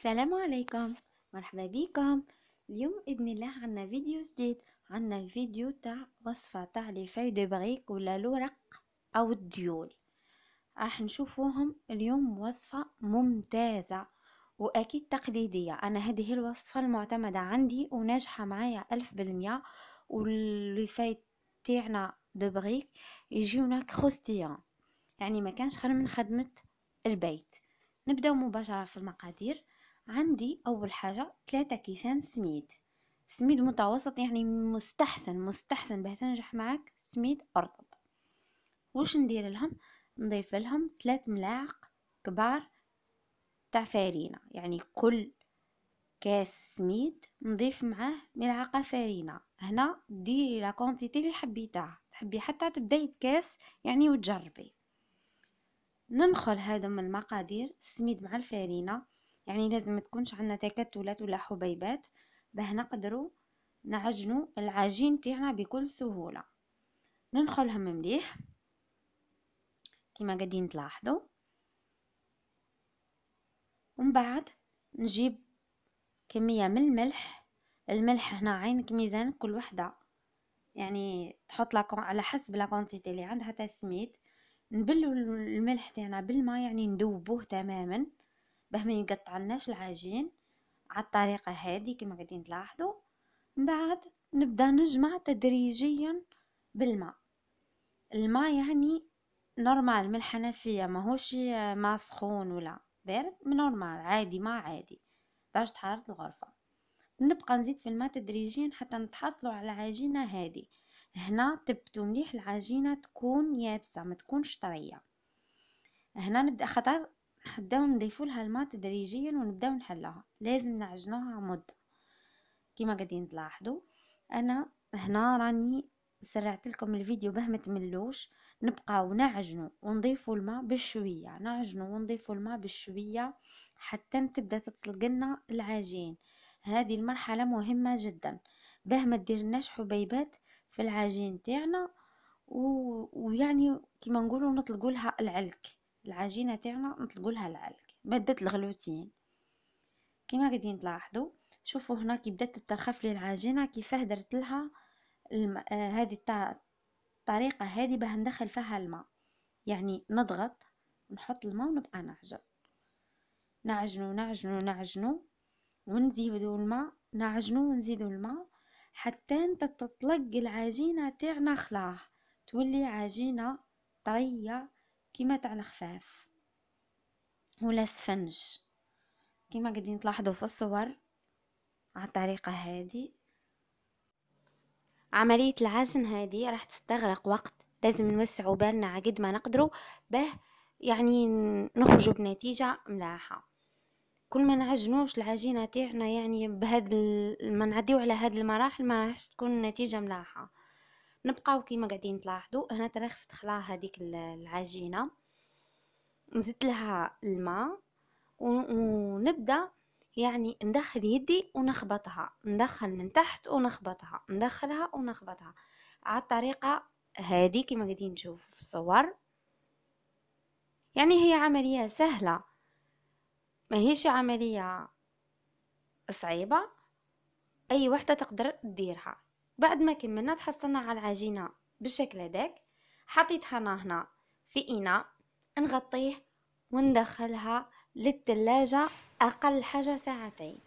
السلام عليكم مرحبا بكم اليوم باذن الله عنا فيديو جديد عنا الفيديو تاع وصفه تاع لي فاي دو بريك ولا الورق او الديول راح نشوفوهم اليوم وصفه ممتازه واكيد تقليديه انا هذه الوصفه المعتمده عندي وناجحه معايا ألف بالمية واللي فاي تاعنا دو بريك يجيونا كروستيان يعني ما كانش خير من خدمه البيت نبداو مباشره في المقادير عندي اول حاجه ثلاثة كيسان سميد سميد متوسط يعني مستحسن مستحسن باه تنجح معاك سميد ارطب وش ندير لهم نضيف لهم ثلاث ملاعق كبار تاع فارينة يعني كل كاس سميد نضيف معاه ملعقه فارينة هنا ديري لا كونتيتي اللي حبيتها تحبي حتى تبداي بكاس يعني وتجربي ننخل هذا من المقادير السميد مع الفارينة يعني لازم تكونش عندنا تكتلات ولا حبيبات باه نقدروا نعجنوا العجين تاعنا بكل سهولة ننخلهم مليح كما قاعدين تلاحظوا ومن بعد نجيب كمية من الملح الملح هنا عينك ميزان كل وحدة يعني تحط لكم على حسب لا كونتيتي اللي عندها تسميد نبلو الملح تاعنا بالماء يعني ندوبوه تماما باه ما يقطعلناش العجين على الطريقه هذه كما قاعدين تلاحظوا من بعد نبدا نجمع تدريجيا بالماء الماء يعني نورمال من الحنفيه ماهوش ما سخون ولا بارد نورمال عادي ما عادي درجه حراره الغرفه نبقى نزيد في الماء تدريجيا حتى نتحصلوا على العجينه هذه هنا تبتو مليح العجينه تكون يابسه ما تكونش طريه هنا نبدا خطر نبداو نضيفوا لها الماء تدريجيا ونبداو نحلها لازم نعجنوها مده كما قاعدين تلاحظوا انا هنا راني سرعت لكم الفيديو باه ما تملوش نبقاو نعجنو ونضيفوا الماء بالشويه نعجنو ونضيفوا الماء بالشويه حتى تبدا تطلق لنا العجين هذه المرحله مهمه جدا باه ما ديرناش حبيبات في العجين تاعنا و... ويعني كما نقولوا نطلقوا لها العلك العجينه تاعنا نطلقوا لها العلق ماده الغلوتين كما قاعدين تلاحظوا شوفوا هنا كي بدات تترخف لي العجينه كيفاه درت لها الم... آه هذه الطريقه الطريقه هذه باه ندخل فيها الماء يعني نضغط نحط الماء ونبقى نعجن نعجنو نعجنو نعجنو ونزيدو الماء نعجنو ونزيدو الماء حتى تطلق العجينه تاعنا خلاه تولي عجينه طريه كيما تاع الخفاف ولا سفنج كيما قاعدين تلاحظوا في الصور على الطريقه هذه عمليه العجن هذه راح تستغرق وقت لازم نوسعوا بالنا عقد ما نقدروا باه يعني نخرجوا بنتيجه ملاحه كل ما نعجنوش العجينه تاعنا يعني بهاد ما نعديو على هاد المراحل ما راحش تكون النتيجه ملاحه نبقاو كيما قاعدين تلاحظوا هنا ترى خفت خلا هذيك العجينه نزدت لها الماء ونبدا يعني ندخل يدي ونخبطها ندخل من تحت ونخبطها ندخلها ونخبطها على الطريقه هذه كما قاعدين نشوف في الصور يعني هي عمليه سهله ما هيش عمليه صعيبه اي وحده تقدر تديرها بعد ما كملنا تحصلنا على العجينة بالشكل هذاك حطيتها هنا, هنا في اناء نغطيه وندخلها للثلاجة اقل حاجة ساعتين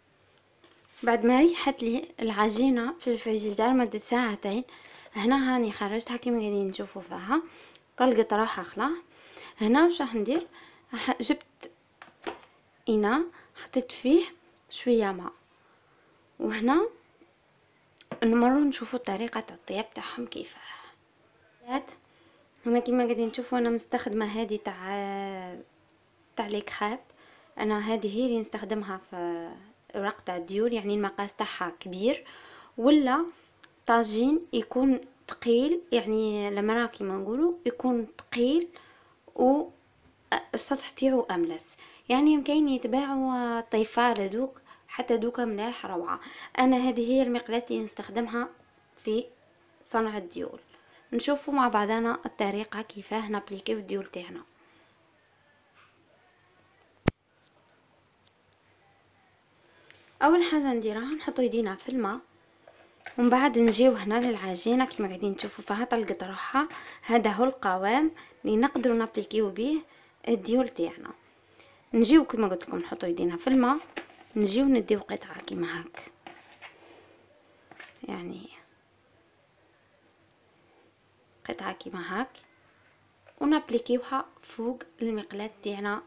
بعد ما ريحت لي العجينة في الفريجيدار مدة ساعتين هنا هاني خرجتها كيما قاعدين نشوفوا فيها طلقت روحها خلا هنا واش راح ندير جبت اناء حطيت فيه شويه ماء وهنا نمروا نشوفو طريقه تاع الطياب تاعهم كيفاه هنا كيما قاعدين تشوفوا انا مستخدمه هذه تاع تاع لي كريب انا هذه هي اللي نستخدمها في رق تاع الديور يعني المقاس تاعها كبير ولا طاجين يكون تقيل يعني المرا كيما نقولوا يكون تقيل و السطح تاعو املس يعني كاين يتباعوا طيفال هذوك حتى دوكا ملاح روعة انا هذه هي المقلاة اللي نستخدمها في صنع الديول نشوفوا مع بعضنا الطريقة كيفاه نابليكيو الديول تاعنا اول حاجة نديرها نحطو يدينا في الماء ومن بعد نجيو هنا للعجينة كما قاعدين تشوفوا فيها طلقت روحها هذا هو القوام اللي نقدروا نابليكيو به الديول تاعنا نجيو كما قلت لكم نحطو يدينا في الماء نجيو نديو قطعه كيما هاك يعني قطعه كيما هاك ونابليكيوها فوق المقلاه تاعنا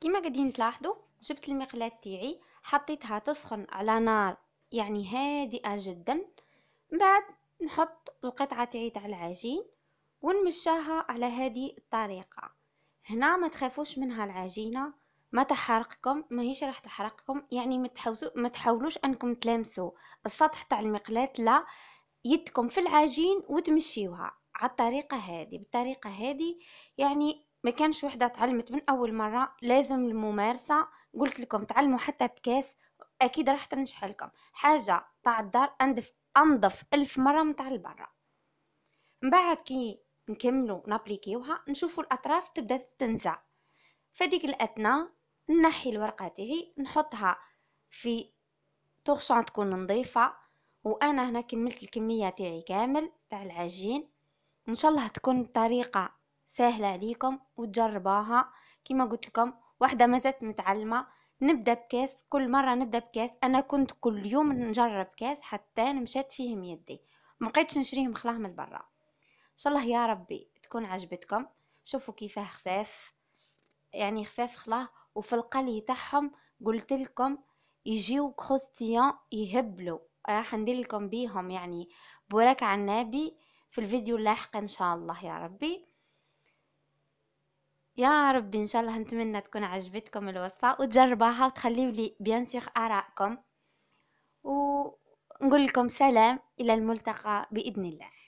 كيما قاعدين تلاحظوا جبت المقلاه تاعي حطيتها تسخن على نار يعني هادئه جدا من بعد نحط القطعه تاعي تاع العجين ونمشاها على هذه الطريقه هنا ما تخافوش منها العجينه ما تحرقكم ماهيش راح تحرقكم يعني ما ما تحاولوش انكم تلامسوا السطح تاع المقلاة لا يدكم في العجين وتمشيوها على الطريقه هذه بالطريقه هذه يعني ما كانش وحده تعلمت من اول مره لازم الممارسه قلت لكم تعلموا حتى بكاس اكيد راح تنجح لكم حاجه تاع الدار انضف انضف الف مره من تاع البرا من بعد كي نكملوا نابليكيوها نشوفوا الاطراف تبدا تنزع فديك الاثناء نحي الورقة تاعي نحطها في طغسون تكون نظيفة وانا هنا كملت الكمية تاعي كامل تاع العجين ان شاء الله تكون الطريقة سهلة عليكم وتجرباها كما قلت لكم واحدة مازالت متعلمة نبدا بكاس كل مرة نبدا بكاس انا كنت كل يوم نجرب كاس حتى مشات فيهم يدي مبقيتش نشريهم خلاه من برا ان شاء الله يا ربي تكون عجبتكم شوفوا كيفاه خفاف يعني خفاف خلاه وفي القلي تاعهم قلت لكم يجيو كروستيان يهبلوا راح ندير لكم بيهم يعني بوراك عنابي في الفيديو اللاحق ان شاء الله يا ربي يا ربي ان شاء الله نتمنى تكون عجبتكم الوصفه وتجربوها وتخليوا لي بيان سور ارائكم ونقول لكم سلام الى الملتقى باذن الله